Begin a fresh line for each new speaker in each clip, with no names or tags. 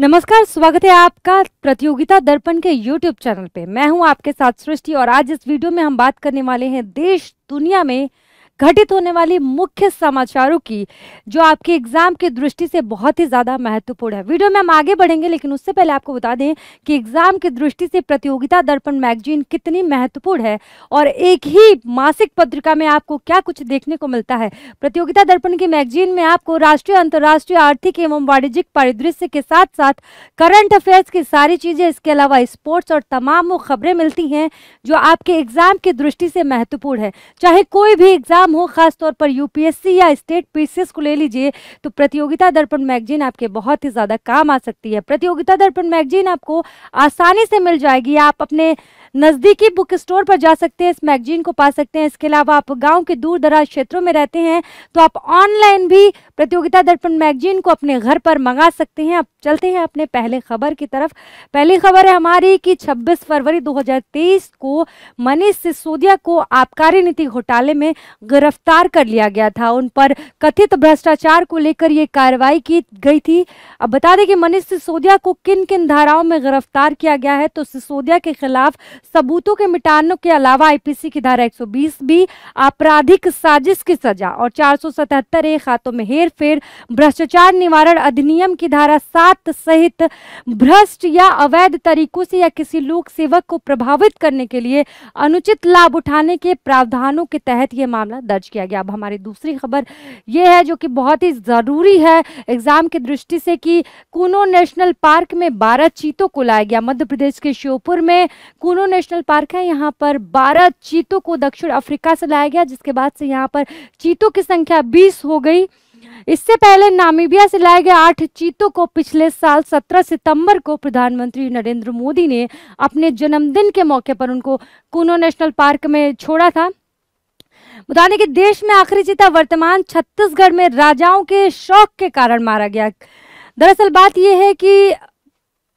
नमस्कार स्वागत है आपका प्रतियोगिता दर्पण के YouTube चैनल पे मैं हूं आपके साथ सृष्टि और आज इस वीडियो में हम बात करने वाले हैं देश दुनिया में घटित होने वाली मुख्य समाचारों की जो आपके एग्जाम की दृष्टि से बहुत ही ज़्यादा महत्वपूर्ण है वीडियो में हम आगे बढ़ेंगे लेकिन उससे पहले आपको बता दें कि एग्जाम की दृष्टि से प्रतियोगिता दर्पण मैगजीन कितनी महत्वपूर्ण है और एक ही मासिक पत्रिका में आपको क्या कुछ देखने को मिलता है प्रतियोगिता दर्पण की मैगजीन में आपको राष्ट्रीय अंतर्राष्ट्रीय आर्थिक एवं वाणिज्यिक परिदृश्य के साथ साथ करंट अफेयर्स की सारी चीज़ें इसके अलावा स्पोर्ट्स और तमाम वो खबरें मिलती हैं जो आपके एग्जाम की दृष्टि से महत्वपूर्ण है चाहे कोई भी एग्जाम एग्जाम हो खासतौर पर यूपीएससी या स्टेट पीसीएस को ले लीजिए तो प्रतियोगिता दर्पण मैगजीन आपके बहुत ही ज़्यादा काम आ सकती है प्रतियोगिता दर्पण मैगजीन आपको आसानी से मिल जाएगी आप अपने नज़दीकी बुक स्टोर पर जा सकते हैं इस मैगजीन को पा सकते हैं इसके अलावा आप गाँव के दूर दराज क्षेत्रों में रहते हैं तो आप ऑनलाइन भी प्रतियोगिता दर्पण मैगजीन को अपने घर पर मंगा सकते हैं अब चलते हैं अपने पहले खबर की तरफ पहली खबर है हमारी कि 26 फरवरी 2023 को मनीष सिसोदिया को आबकारी नीति घोटाले में गिरफ्तार कर लिया गया था उन पर कथित भ्रष्टाचार को लेकर ये कार्रवाई की गई थी अब बता दें कि मनीष सिसोदिया को किन किन धाराओं में गिरफ्तार किया गया है तो सिसोदिया के खिलाफ सबूतों के मिटानों के अलावा आईपीसी की धारा 120 भी आपराधिक साजिश की सजा और 477 ए खातों में हेर फेर भ्रष्टाचार निवारण अधिनियम की धारा सात सहित भ्रष्ट या अवैध तरीकों से या किसी लोक सेवक को प्रभावित करने के लिए अनुचित लाभ उठाने के प्रावधानों के तहत यह मामला दर्ज किया गया अब हमारी दूसरी खबर यह है जो कि बहुत ही ज़रूरी है एग्जाम की दृष्टि से कि कूनो नेशनल पार्क में बारह चीतों को लाया गया मध्य प्रदेश के श्योपुर में कूनो नेशनल पार्क है यहाँ पर 12 चीतों को दक्षिण अफ्रीका से लाया गया जिसके बाद से यहाँ पर चीतों की संख्या 20 हो गई इससे पहले नामीबिया से लाए गए आठ चीतों को पिछले साल 17 सितंबर को प्रधानमंत्री नरेंद्र मोदी ने अपने जन्मदिन के मौके पर उनको कूनो नेशनल पार्क में छोड़ा था बता दें कि देश में आखिरी चीता वर्तमान छत्तीसगढ़ में राजाओं के शौक के कारण मारा गया दरअसल बात यह है कि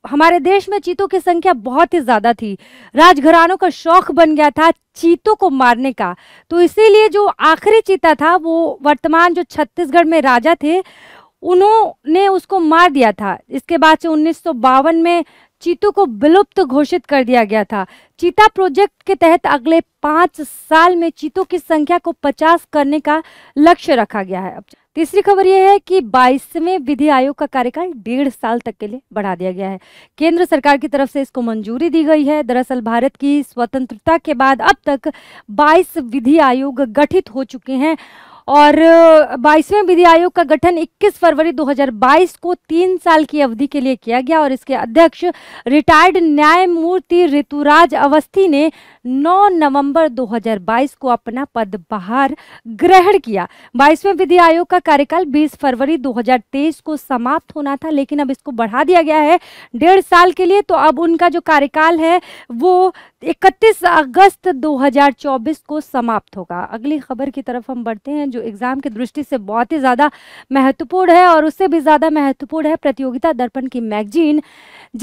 हमारे देश में चीतों की संख्या बहुत ही ज़्यादा थी राजघरानों का शौक बन गया था चीतों को मारने का तो इसीलिए जो आखिरी चीता था वो वर्तमान जो छत्तीसगढ़ में राजा थे उन्होंने उसको मार दिया था इसके बाद से उन्नीस में चीतों को विलुप्त घोषित कर दिया गया था चीता प्रोजेक्ट के तहत अगले पाँच साल में चीतों की संख्या को 50 करने का लक्ष्य रखा गया है तीसरी खबर यह है कि बाईसवें विधि आयोग का कार्यकाल डेढ़ साल तक के लिए बढ़ा दिया गया है केंद्र सरकार की तरफ से इसको मंजूरी दी गई है दरअसल भारत की स्वतंत्रता के बाद अब तक बाईस विधि आयोग गठित हो चुके हैं और 22वें विधि आयोग का गठन 21 फरवरी 2022 को तीन साल की अवधि के लिए किया गया और इसके अध्यक्ष रिटायर्ड न्यायमूर्ति ऋतुराज अवस्थी ने 9 नवंबर 2022 को अपना पद बाहर ग्रहण किया बाईसवें विधि आयोग का कार्यकाल 20 फरवरी 2023 को समाप्त होना था लेकिन अब इसको बढ़ा दिया गया है डेढ़ साल के लिए तो अब उनका जो कार्यकाल है वो 31 अगस्त 2024 को समाप्त होगा अगली खबर की तरफ हम बढ़ते हैं जो एग्ज़ाम की दृष्टि से बहुत ही ज़्यादा महत्वपूर्ण है और उससे भी ज़्यादा महत्वपूर्ण है प्रतियोगिता दर्पण की मैगजीन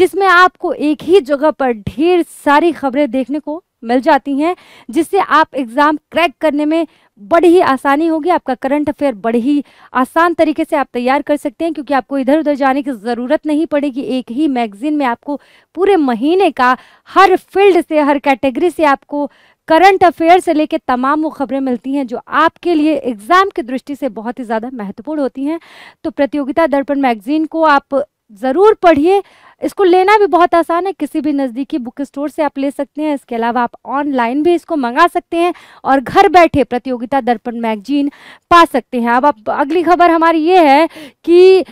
जिसमें आपको एक ही जगह पर ढेर सारी खबरें देखने को मिल जाती हैं जिससे आप एग्ज़ाम क्रैक करने में बड़ी ही आसानी होगी आपका करंट अफेयर बड़े ही आसान तरीके से आप तैयार कर सकते हैं क्योंकि आपको इधर उधर जाने की ज़रूरत नहीं पड़ेगी एक ही मैगजीन में आपको पूरे महीने का हर फील्ड से हर कैटेगरी से आपको करंट अफेयर से लेकर तमाम वो खबरें मिलती हैं जो आपके लिए एग्ज़ाम की दृष्टि से बहुत ही ज़्यादा महत्वपूर्ण होती हैं तो प्रतियोगिता दर्पण मैगजीन को आप ज़रूर पढ़िए इसको लेना भी बहुत आसान है किसी भी नज़दीकी बुक स्टोर से आप ले सकते हैं इसके अलावा आप ऑनलाइन भी इसको मंगा सकते हैं और घर बैठे प्रतियोगिता दर्पण मैगजीन पा सकते हैं अब आप अगली खबर हमारी ये है कि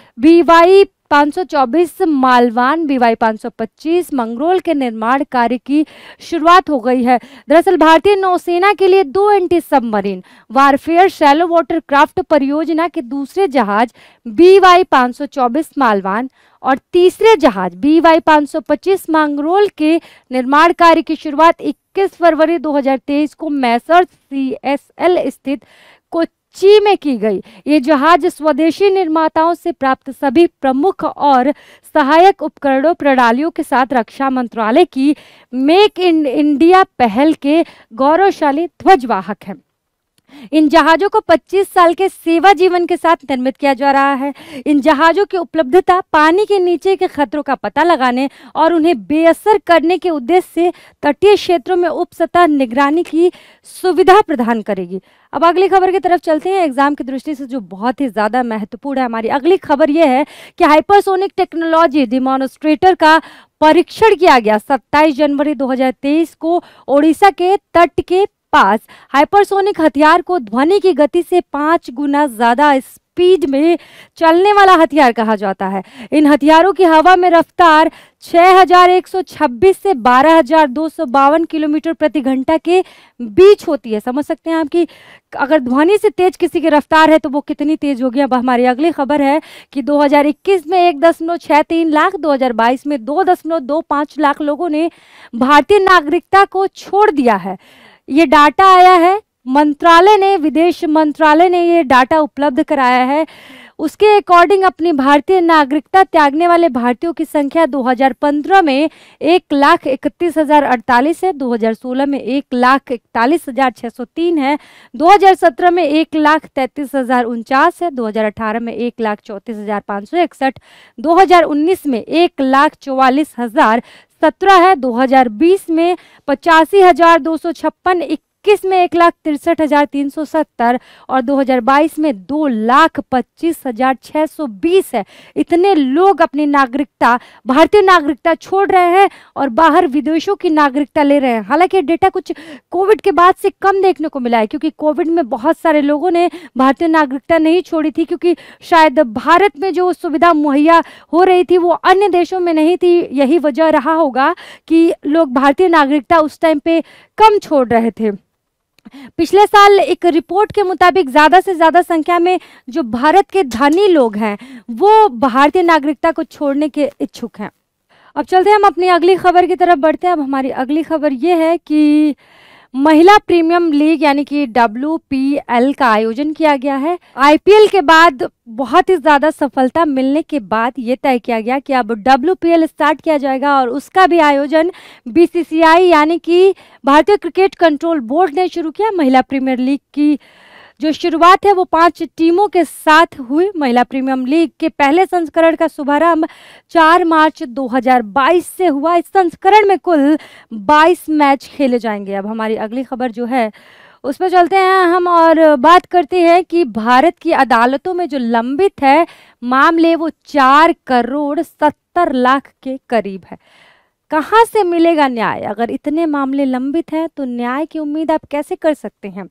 वाई 524 मालवान बीवाई 525 मंगरोल के निर्माण कार्य की शुरुआत हो गई है दरअसल भारतीय नौसेना के लिए दो anti submarine warfare shallow water craft परियोजना के दूसरे जहाज बीवाई 524 मालवान और तीसरे जहाज बी वाई पाँच मांगरोल के निर्माण कार्य की शुरुआत 21 फरवरी 2023 को मैसर सीएसएल स्थित ची में की गई ये जहाज स्वदेशी निर्माताओं से प्राप्त सभी प्रमुख और सहायक उपकरणों प्रणालियों के साथ रक्षा मंत्रालय की मेक इन इंडिया पहल के गौरवशाली ध्वजवाहक है इन जहाजों को 25 साल के सेवा जीवन के साथ निर्मित किया जा रहा है इन जहाजों की उपलब्धता पानी के नीचे के खतरों का पता लगाने और उन्हें बेअसर करने के उद्देश्य से तटीय क्षेत्रों में उप निगरानी की सुविधा प्रदान करेगी अब अगली खबर की तरफ चलते हैं एग्जाम की दृष्टि से जो बहुत ही ज़्यादा महत्वपूर्ण है हमारी अगली खबर यह है कि हाइपरसोनिक टेक्नोलॉजी डिमोनस्ट्रेटर का परीक्षण किया गया 27 जनवरी 2023 को ओडिशा के तट के पास हाइपरसोनिक हथियार को ध्वनि की गति से पांच गुना ज़्यादा स्पीड में चलने वाला हथियार कहा जाता है इन हथियारों की हवा में रफ्तार 6,126 से बारह किलोमीटर प्रति घंटा के बीच होती है समझ सकते हैं आप कि अगर ध्वनि से तेज किसी की रफ्तार है तो वो कितनी तेज होगी अब हमारी अगली खबर है कि 2021 में एक दशमलव छः तीन लाख 2022 में दो दशमलव दो पाँच लाख लोगों ने भारतीय नागरिकता को छोड़ दिया है ये डाटा आया है मंत्रालय ने विदेश मंत्रालय ने ये डाटा उपलब्ध कराया है उसके अकॉर्डिंग अपनी भारतीय नागरिकता त्यागने वाले भारतीयों की संख्या 2015 में एक लाख इकतीस हजार अड़तालीस है 2016 में एक लाख इकतालीस हजार छः सौ तीन है 2017 में एक लाख तैंतीस हजार उनचास है 2018 में एक लाख चौंतीस हजार पाँच सौ इकसठ दो में एक लाख चौवालीस हजार सत्रह है 2020 में पचासी हजार दो सौ छप्पन इक्कीस में एक लाख तिरसठ हजार तीन सौ सत्तर और दो हजार बाईस में दो लाख पच्चीस हजार छः सौ बीस है इतने लोग अपनी नागरिकता भारतीय नागरिकता छोड़ रहे हैं और बाहर विदेशों की नागरिकता ले रहे हैं हालांकि डेटा कुछ कोविड के बाद से कम देखने को मिला है क्योंकि कोविड में बहुत सारे लोगों ने भारतीय नागरिकता नहीं छोड़ी थी क्योंकि शायद भारत में जो सुविधा मुहैया हो रही थी वो अन्य देशों में नहीं थी यही वजह रहा होगा कि लोग भारतीय नागरिकता उस टाइम पे कम छोड़ रहे थे पिछले साल एक रिपोर्ट के मुताबिक ज़्यादा से ज़्यादा संख्या में जो भारत के धनी लोग हैं वो भारतीय नागरिकता को छोड़ने के इच्छुक हैं अब चलते हैं हम अपनी अगली खबर की तरफ बढ़ते हैं अब हमारी अगली खबर ये है कि महिला प्रीमियम लीग यानी कि डब्ल्यू का आयोजन किया गया है आई के बाद बहुत ही ज्यादा सफलता मिलने के बाद ये तय किया गया कि अब डब्ल्यू स्टार्ट किया जाएगा और उसका भी आयोजन बी यानी कि भारतीय क्रिकेट कंट्रोल बोर्ड ने शुरू किया महिला प्रीमियर लीग की जो शुरुआत है वो पांच टीमों के साथ हुई महिला प्रीमियम लीग के पहले संस्करण का शुभारंभ 4 मार्च 2022 से हुआ इस संस्करण में कुल 22 मैच खेले जाएंगे अब हमारी अगली खबर जो है उसमें चलते हैं हम और बात करते हैं कि भारत की अदालतों में जो लंबित है मामले वो चार करोड़ सत्तर लाख के करीब है कहाँ से मिलेगा न्याय अगर इतने मामले लंबित हैं तो न्याय की उम्मीद आप कैसे कर सकते हैं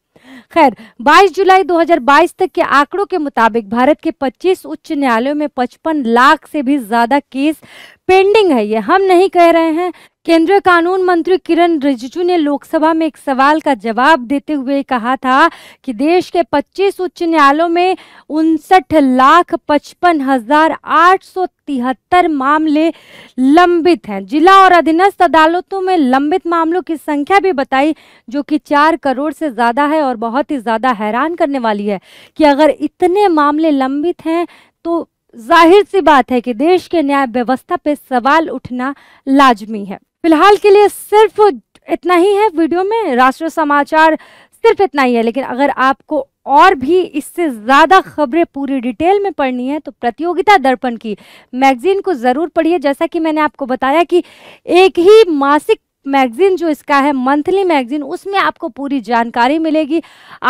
खैर 22 जुलाई 2022 तक के आंकड़ों के मुताबिक भारत के 25 उच्च न्यायालयों में 55 लाख से भी ज्यादा केस पेंडिंग है ये हम नहीं कह रहे हैं केंद्रीय कानून मंत्री किरण रिजिजू ने लोकसभा में एक सवाल का जवाब देते हुए कहा था कि देश के 25 उच्च न्यायालयों में उनसठ लाख पचपन हजार आठ सौ तिहत्तर मामले लंबित हैं जिला और अधीनस्थ अदालतों में लंबित मामलों की संख्या भी बताई जो कि चार करोड़ से ज्यादा है और बहुत ही ज़्यादा हैरान करने वाली है कि अगर इतने मामले लंबित हैं तो जाहिर सी बात है कि देश के न्याय व्यवस्था पे सवाल उठना लाजमी है फिलहाल के लिए सिर्फ इतना ही है वीडियो में राष्ट्र समाचार सिर्फ इतना ही है लेकिन अगर आपको और भी इससे ज़्यादा खबरें पूरी डिटेल में पढ़नी है तो प्रतियोगिता दर्पण की मैगजीन को ज़रूर पढ़िए जैसा कि मैंने आपको बताया कि एक ही मासिक मैगज़ीन जो इसका है मंथली मैगज़ीन उसमें आपको पूरी जानकारी मिलेगी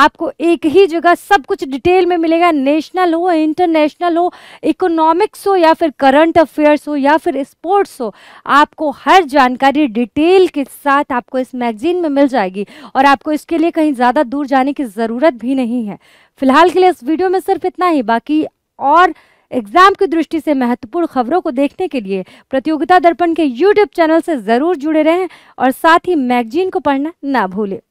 आपको एक ही जगह सब कुछ डिटेल में मिलेगा नेशनल हो इंटरनेशनल हो इकोनॉमिक्स हो या फिर करंट अफेयर्स हो या फिर स्पोर्ट्स हो आपको हर जानकारी डिटेल के साथ आपको इस मैगज़ीन में मिल जाएगी और आपको इसके लिए कहीं ज़्यादा दूर जाने की ज़रूरत भी नहीं है फ़िलहाल के लिए इस वीडियो में सिर्फ इतना ही बाकी और एग्जाम की दृष्टि से महत्वपूर्ण खबरों को देखने के लिए प्रतियोगिता दर्पण के यूट्यूब चैनल से ज़रूर जुड़े रहें और साथ ही मैगजीन को पढ़ना ना भूलें